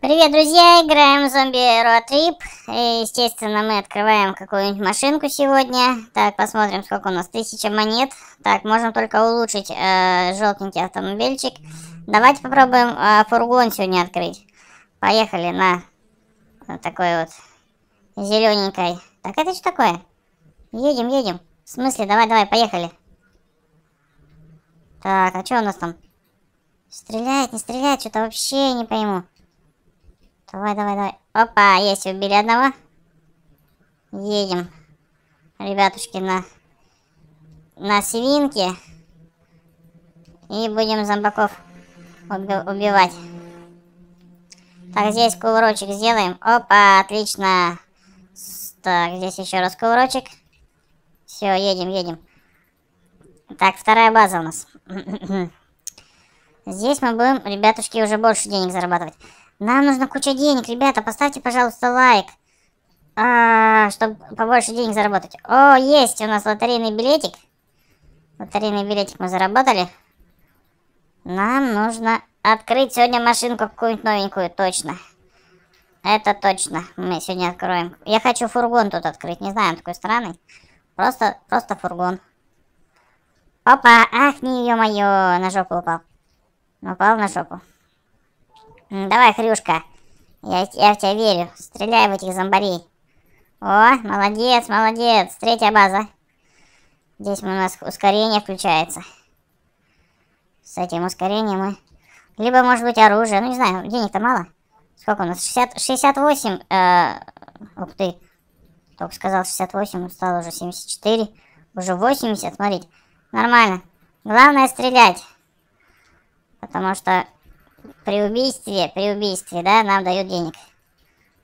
Привет, друзья! Играем в зомби Road Trip. И, естественно, мы открываем какую-нибудь машинку сегодня. Так, посмотрим, сколько у нас. Тысяча монет. Так, можем только улучшить э, желтенький автомобильчик. Давайте попробуем э, фургон сегодня открыть. Поехали на вот такой вот зелененькой. Так, это что такое? Едем, едем. В смысле? Давай, давай, поехали. Так, а что у нас там? Стреляет, не стреляет, что-то вообще не пойму. Давай, давай, давай. Опа, есть, убили одного. Едем, ребятушки, на, на свинке. И будем зомбаков убивать. Так, здесь кувырочек сделаем. Опа, отлично. Так, здесь еще раз кувырочек. Все, едем, едем. Так, вторая база у нас. Здесь мы будем, ребятушки, уже больше денег зарабатывать. Нам нужно куча денег, ребята, поставьте, пожалуйста, лайк. А, чтобы побольше денег заработать. О, есть у нас лотерейный билетик. Лотерейный билетик мы заработали. Нам нужно открыть сегодня машинку какую-нибудь новенькую, точно. Это точно мы сегодня откроем. Я хочу фургон тут открыть, не знаю, он такой странный. Просто, просто фургон. Опа, ах, не ее моё на жопу упал. Упал на жопу. Давай, Хрюшка. Я, я в тебя верю. Стреляй в этих зомбарей. О, молодец, молодец. Третья база. Здесь у нас ускорение включается. С этим ускорением мы... Либо, может быть, оружие. Ну, не знаю, денег-то мало. Сколько у нас? 60, 68. Э, ух ты. Только сказал 68, стало уже 74. Уже 80, смотрите. Нормально. Главное стрелять. Потому что при убийстве, при убийстве, да, нам дают денег.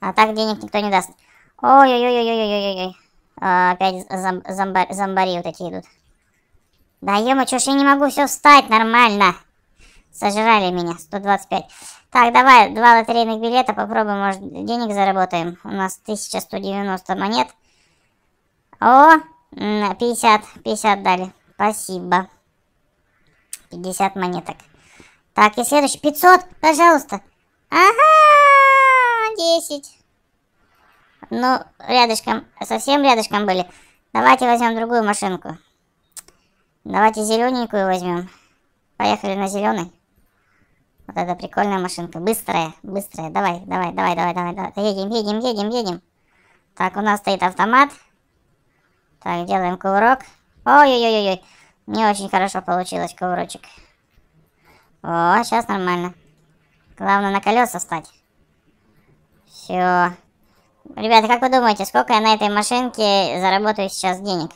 А так денег никто не даст. Ой-ой-ой-ой-ой-ой-ой. А, опять зом зомбар зомбари вот эти идут. Да ё чё ж я не могу все встать нормально. Сожрали меня, 125. Так, давай, два лотерейных билета, попробуем, может, денег заработаем. У нас 1190 монет. О, 50, 50 дали. Спасибо. 50 монеток. Так, и следующий. 500, пожалуйста. Ага, 10. Ну, рядышком, совсем рядышком были. Давайте возьмем другую машинку. Давайте зелененькую возьмем. Поехали на зеленый. Вот это прикольная машинка. Быстрая, быстрая. Давай, давай, давай, давай, давай. Едем, едем, едем, едем. Так, у нас стоит автомат. Так, делаем кувырок. Ой-ой-ой-ой. Не очень хорошо получилось кувырочек. О, сейчас нормально. Главное на колеса стать. Все. Ребята, как вы думаете, сколько я на этой машинке заработаю сейчас денег?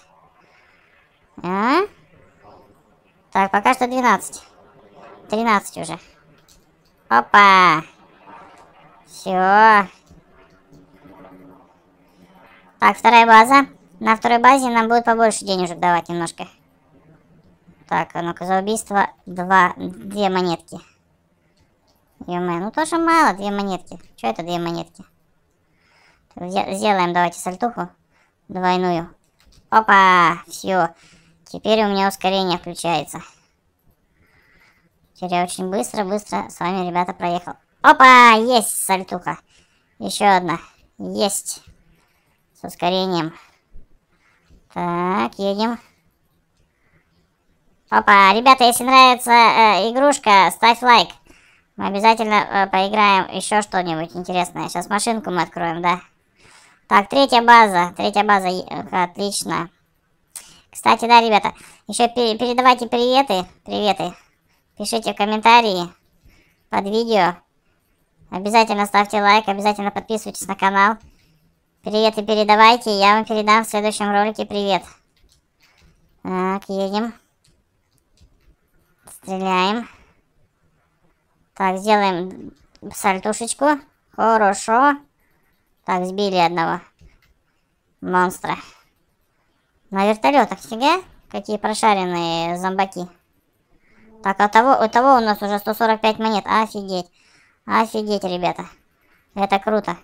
А? Так, пока что 12. 13 уже. Опа! Все. Так, вторая база. На второй базе нам будет побольше денежек давать немножко. Так, а ну-ка, за убийство два две монетки. ё ну тоже мало, две монетки. Что это две монетки? Сделаем давайте сальтуху двойную. Опа, все. Теперь у меня ускорение включается. Теперь я очень быстро-быстро с вами, ребята, проехал. Опа, есть сальтуха. Еще одна. Есть. С ускорением. Так, едем. Опа, ребята, если нравится э, игрушка, ставь лайк. Мы обязательно э, поиграем еще что-нибудь интересное. Сейчас машинку мы откроем, да. Так, третья база. Третья база, э, отлично. Кстати, да, ребята, еще пере передавайте приветы, приветы. Пишите в комментарии под видео. Обязательно ставьте лайк, обязательно подписывайтесь на канал. Приветы передавайте, я вам передам в следующем ролике привет. Так, едем. Стреляем. Так, сделаем сальтушечку. Хорошо. Так, сбили одного монстра. На вертолетах фига. Какие прошаренные зомбаки. Так, а того, у того у нас уже 145 монет. Офигеть. Офигеть, ребята. Это круто.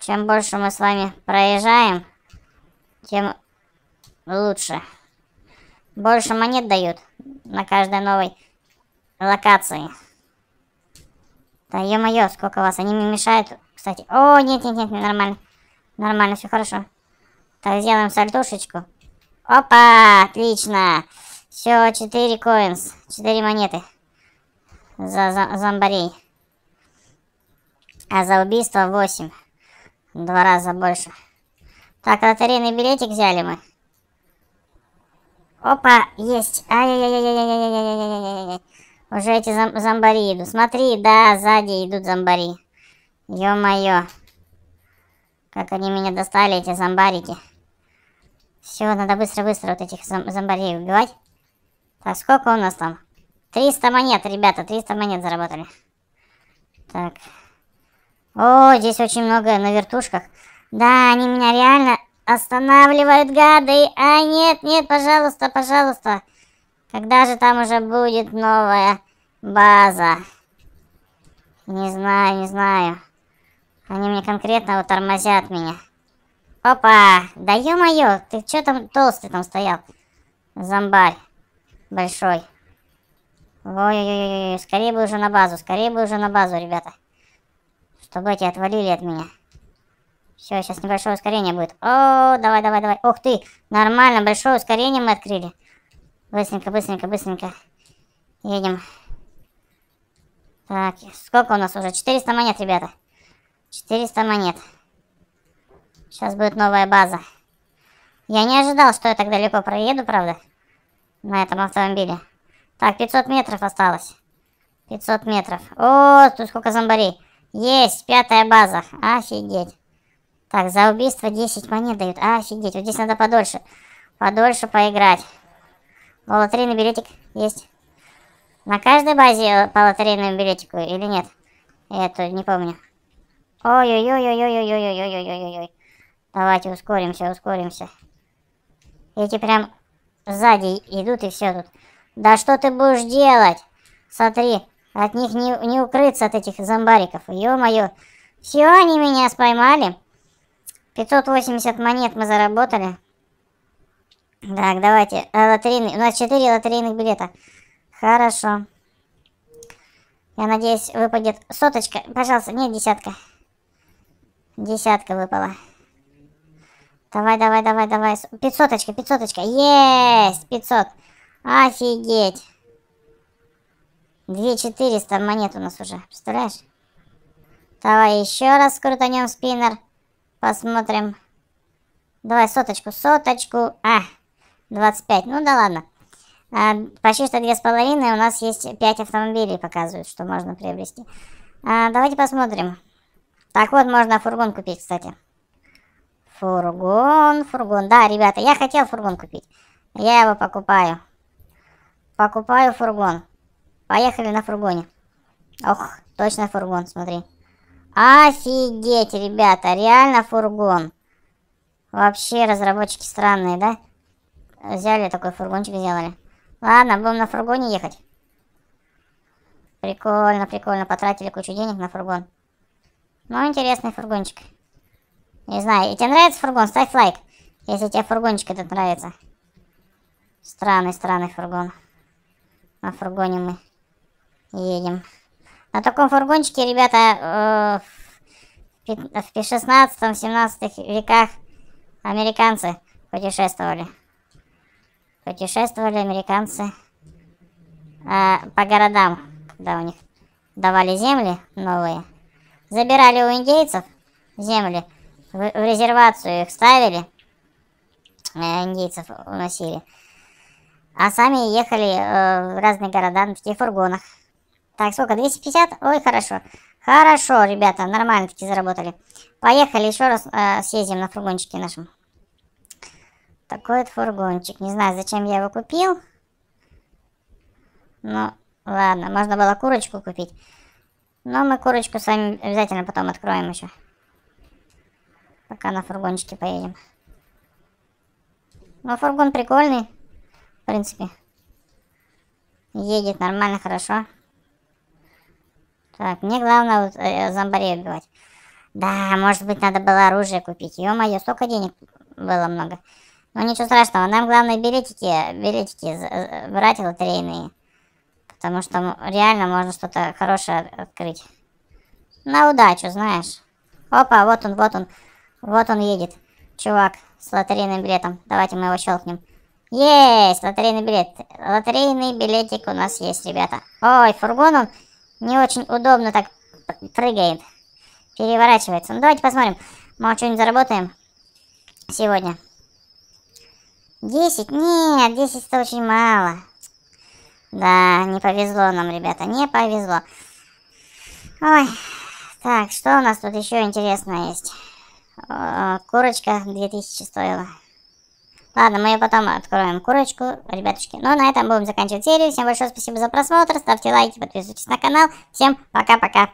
Чем больше мы с вами проезжаем, тем лучше. Больше монет дают на каждой новой локации. Да ё-моё, сколько вас. Они мне мешают, кстати. О, нет-нет-нет, нормально. Нормально, все хорошо. Так, сделаем сальтушечку. Опа, отлично. Все, 4 коинс, 4 монеты за, за зомбарей. А за убийство 8. Два раза больше. Так, лотерейный билетик взяли мы. Опа, есть. Ай-яй-яй-яй-яй-яй-яй-яй-яй. Уже эти зом зомбари идут. Смотри, да, сзади идут зомбари. Ё-моё. Как они меня достали, эти зомбарики. Все, надо быстро-быстро вот этих зом зомбарей убивать. Так, сколько у нас там? 300 монет, ребята, 300 монет заработали. Так. О, здесь очень много на вертушках. Да, они меня реально Останавливают гады. А, нет, нет, пожалуйста, пожалуйста. Когда же там уже будет новая база? Не знаю, не знаю. Они мне конкретно утормозят меня. Опа! Да ё-моё, ты чё там толстый там стоял? Зомбарь. Большой. Ой-ой-ой, скорее бы уже на базу, скорее бы уже на базу, ребята. Чтобы эти отвалили от меня. Все, сейчас небольшое ускорение будет. О, давай, давай, давай. Ух ты, нормально, большое ускорение мы открыли. Быстренько, быстренько, быстренько. Едем. Так, сколько у нас уже? 400 монет, ребята. 400 монет. Сейчас будет новая база. Я не ожидал, что я так далеко проеду, правда? На этом автомобиле. Так, 500 метров осталось. 500 метров. О, тут сколько зомбарей. Есть, пятая база. Офигеть. Так, за убийство 10 монет дают. А, офигеть, вот здесь надо подольше. Подольше поиграть. По лотерейный билетик есть. На каждой базе э, по лотерейному билетику или нет? Я это не помню. Ой-ой-ой-ой-ой-ой-ой-ой-ой-ой-ой. Давайте ускоримся, ускоримся. Эти прям сзади идут и все тут. Да что ты будешь делать? Смотри, от них не, не укрыться, от этих зомбариков. Ё-моё. Все, они меня споймали. 580 монет мы заработали. Так, давайте. Э, лотерейный. У нас 4 лотерейных билета. Хорошо. Я надеюсь, выпадет соточка. Пожалуйста, нет, десятка. Десятка выпала. Давай, давай, давай, давай. Пятьсоточка, пятьсоточка. Есть, 500. Офигеть. четыреста монет у нас уже, представляешь? Давай еще раз крутанем спиннер. Посмотрим. Давай соточку, соточку. А, 25. Ну да ладно. А, почти что две с половиной. У нас есть 5 автомобилей, показывают, что можно приобрести. А, давайте посмотрим. Так вот, можно фургон купить, кстати. Фургон, фургон. Да, ребята, я хотел фургон купить. Я его покупаю. Покупаю фургон. Поехали на фургоне. Ох, точно фургон, смотри. Офигеть, ребята, реально фургон. Вообще разработчики странные, да? Взяли такой фургончик, сделали. Ладно, будем на фургоне ехать. Прикольно, прикольно, потратили кучу денег на фургон. Ну, интересный фургончик. Не знаю, и тебе нравится фургон? Ставь лайк, если тебе фургончик этот нравится. Странный, странный фургон. На фургоне мы едем. На таком фургончике, ребята, э, в 16-17 веках американцы путешествовали. Путешествовали американцы э, по городам, когда у них давали земли новые. Забирали у индейцев земли, в, в резервацию их ставили, э, индейцев уносили. А сами ехали э, в разные города на таких фургонах. Так, сколько? 250? Ой, хорошо. Хорошо, ребята, нормально таки заработали. Поехали еще раз э, съездим на фургончике нашем. Такой вот фургончик. Не знаю, зачем я его купил. Ну, ладно, можно было курочку купить. Но мы курочку с вами обязательно потом откроем еще. Пока на фургончике поедем. Но ну, фургон прикольный, в принципе. Едет нормально, хорошо. Так, мне главное вот, э, э зомбарей убивать. Да, может быть, надо было оружие купить. Ё-моё, столько денег было много. Ну, ничего страшного. Нам главное билетики, билетики э, брать лотерейные. Потому что реально можно что-то хорошее открыть. На удачу, знаешь. Опа, вот он, вот он. Вот он едет. Чувак с лотерейным билетом. Давайте мы его щелкнем. Есть, лотерейный билет. Лотерейный билетик у нас есть, ребята. Ой, фургон он не очень удобно так прыгает. Переворачивается. Ну, давайте посмотрим. Может, что-нибудь заработаем сегодня. 10? Нет, 10 это очень мало. Да, не повезло нам, ребята, не повезло. Ой, так, что у нас тут еще интересное есть? О, курочка 2000 стоила. Ладно, мы ее потом откроем курочку, ребяточки. Ну, на этом будем заканчивать серию. Всем большое спасибо за просмотр. Ставьте лайки, подписывайтесь на канал. Всем пока-пока.